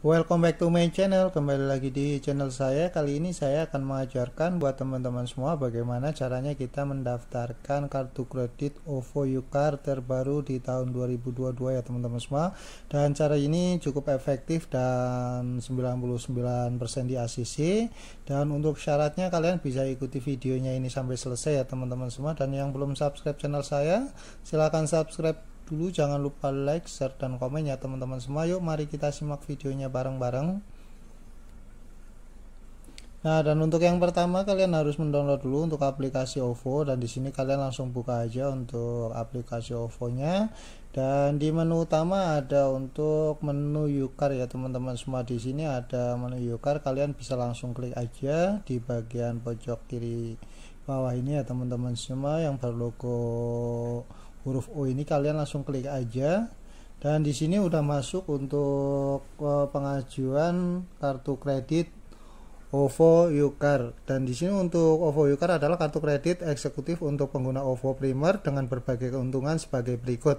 Welcome back to my channel, kembali lagi di channel saya Kali ini saya akan mengajarkan buat teman-teman semua bagaimana caranya kita mendaftarkan kartu kredit OVO Yukar terbaru di tahun 2022 ya teman-teman semua Dan cara ini cukup efektif dan 99% di ACC Dan untuk syaratnya kalian bisa ikuti videonya ini sampai selesai ya teman-teman semua Dan yang belum subscribe channel saya silahkan subscribe dulu jangan lupa like, share, dan komen ya teman-teman semua Yuk mari kita simak videonya bareng-bareng Nah dan untuk yang pertama kalian harus mendownload dulu untuk aplikasi OVO Dan di sini kalian langsung buka aja untuk aplikasi OVO nya Dan di menu utama ada untuk menu Yukar ya teman-teman semua Di sini ada menu Yukar kalian bisa langsung klik aja di bagian pojok kiri bawah ini ya teman-teman semua yang berlogo huruf O ini kalian langsung klik aja dan di sini udah masuk untuk eh, pengajuan kartu kredit OVO Yukar dan di sini untuk OVO Yukar adalah kartu kredit eksekutif untuk pengguna OVO Primer dengan berbagai keuntungan sebagai berikut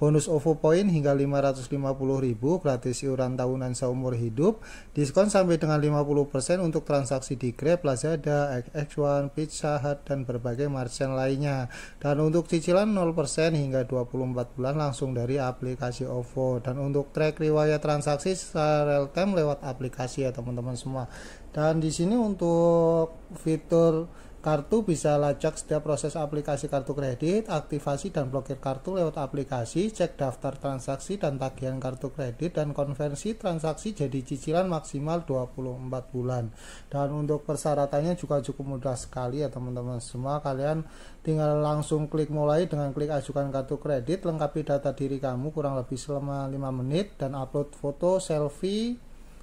bonus OVO poin hingga 550.000 gratis iuran tahunan seumur hidup, diskon sampai dengan 50% untuk transaksi di Grab, Lazada, x 1 Pizza Hut, dan berbagai merchant lainnya. Dan untuk cicilan 0% hingga 24 bulan langsung dari aplikasi OVO. Dan untuk track riwayat transaksi secara real time lewat aplikasi ya teman-teman semua. Dan di sini untuk fitur Kartu bisa lacak setiap proses aplikasi kartu kredit, aktivasi dan blokir kartu lewat aplikasi, cek daftar transaksi dan tagihan kartu kredit, dan konversi transaksi jadi cicilan maksimal 24 bulan. Dan untuk persyaratannya juga cukup mudah sekali ya teman-teman semua. Kalian tinggal langsung klik mulai dengan klik ajukan kartu kredit, lengkapi data diri kamu kurang lebih selama 5 menit, dan upload foto, selfie,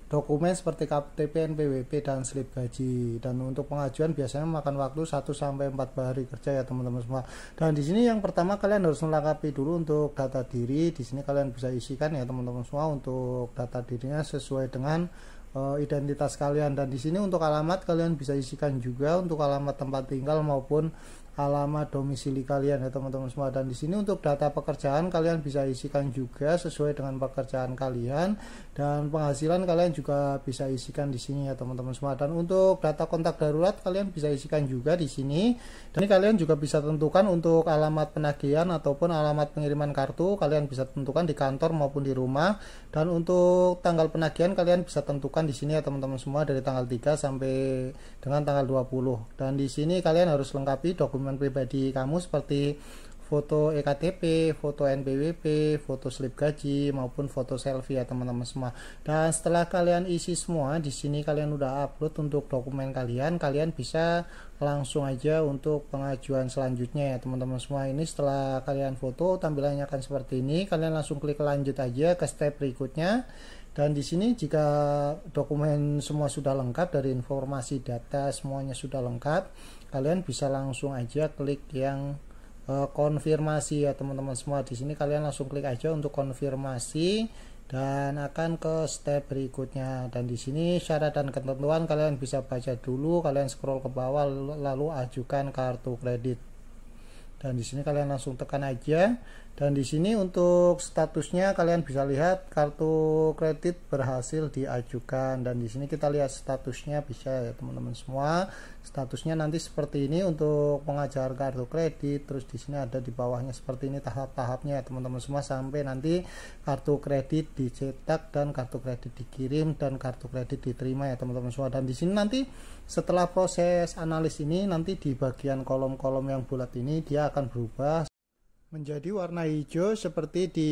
dokumen seperti KTP, NPWP dan slip gaji. Dan untuk pengajuan biasanya memakan waktu 1 sampai 4 hari kerja ya teman-teman semua. Dan di sini yang pertama kalian harus melengkapi dulu untuk data diri. Di sini kalian bisa isikan ya teman-teman semua untuk data dirinya sesuai dengan uh, identitas kalian dan di sini untuk alamat kalian bisa isikan juga untuk alamat tempat tinggal maupun alamat domisili kalian ya teman-teman semua dan di sini untuk data pekerjaan kalian bisa isikan juga sesuai dengan pekerjaan kalian dan penghasilan kalian juga bisa isikan di sini ya teman-teman semua dan untuk data kontak darurat kalian bisa isikan juga di sini dan ini kalian juga bisa tentukan untuk alamat penagihan ataupun alamat pengiriman kartu kalian bisa tentukan di kantor maupun di rumah dan untuk tanggal penagihan kalian bisa tentukan di sini ya teman-teman semua dari tanggal 3 sampai dengan tanggal 20 dan di sini kalian harus lengkapi dokumen dokumen pribadi kamu seperti foto EKTP, foto NPWP, foto slip gaji maupun foto selfie ya teman-teman semua. Dan setelah kalian isi semua di sini kalian udah upload untuk dokumen kalian, kalian bisa langsung aja untuk pengajuan selanjutnya ya teman-teman semua ini setelah kalian foto tampilannya akan seperti ini kalian langsung klik lanjut aja ke step berikutnya dan di sini jika dokumen semua sudah lengkap dari informasi data semuanya sudah lengkap, kalian bisa langsung aja klik yang uh, konfirmasi ya teman-teman semua. Di sini kalian langsung klik aja untuk konfirmasi dan akan ke step berikutnya. Dan di sini syarat dan ketentuan kalian bisa baca dulu, kalian scroll ke bawah lalu ajukan kartu kredit. Dan di sini kalian langsung tekan aja dan di sini untuk statusnya kalian bisa lihat kartu kredit berhasil diajukan dan di sini kita lihat statusnya bisa ya teman-teman semua statusnya nanti seperti ini untuk pengajar kartu kredit terus di sini ada di bawahnya seperti ini tahap-tahapnya ya teman-teman semua sampai nanti kartu kredit dicetak dan kartu kredit dikirim dan kartu kredit diterima ya teman-teman semua dan di sini nanti setelah proses analis ini nanti di bagian kolom-kolom yang bulat ini dia akan berubah menjadi warna hijau seperti di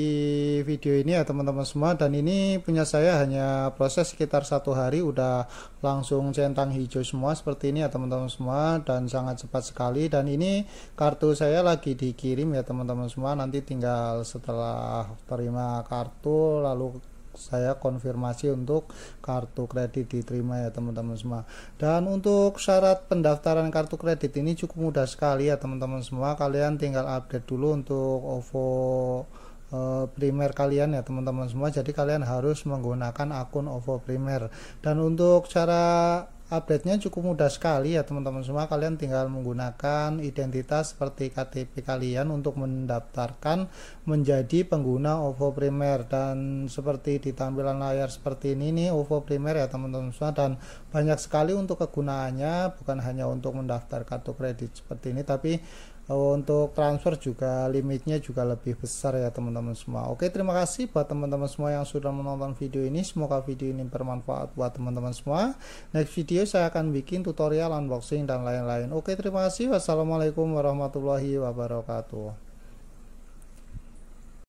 video ini ya teman-teman semua dan ini punya saya hanya proses sekitar satu hari udah langsung centang hijau semua seperti ini ya teman-teman semua dan sangat cepat sekali dan ini kartu saya lagi dikirim ya teman-teman semua nanti tinggal setelah terima kartu lalu saya konfirmasi untuk kartu kredit diterima ya teman-teman semua dan untuk syarat pendaftaran kartu kredit ini cukup mudah sekali ya teman-teman semua kalian tinggal update dulu untuk OVO eh, primer kalian ya teman-teman semua jadi kalian harus menggunakan akun OVO primer dan untuk cara update-nya cukup mudah sekali ya teman-teman semua kalian tinggal menggunakan identitas seperti KTP kalian untuk mendaftarkan menjadi pengguna OVO Primer dan seperti di tampilan layar seperti ini nih OVO Primer ya teman-teman semua dan banyak sekali untuk kegunaannya bukan hanya untuk mendaftar kartu kredit seperti ini tapi e, untuk transfer juga limitnya juga lebih besar ya teman-teman semua oke terima kasih buat teman-teman semua yang sudah menonton video ini semoga video ini bermanfaat buat teman-teman semua next video saya akan bikin tutorial unboxing dan lain-lain. Oke, terima kasih. Wassalamualaikum warahmatullahi wabarakatuh.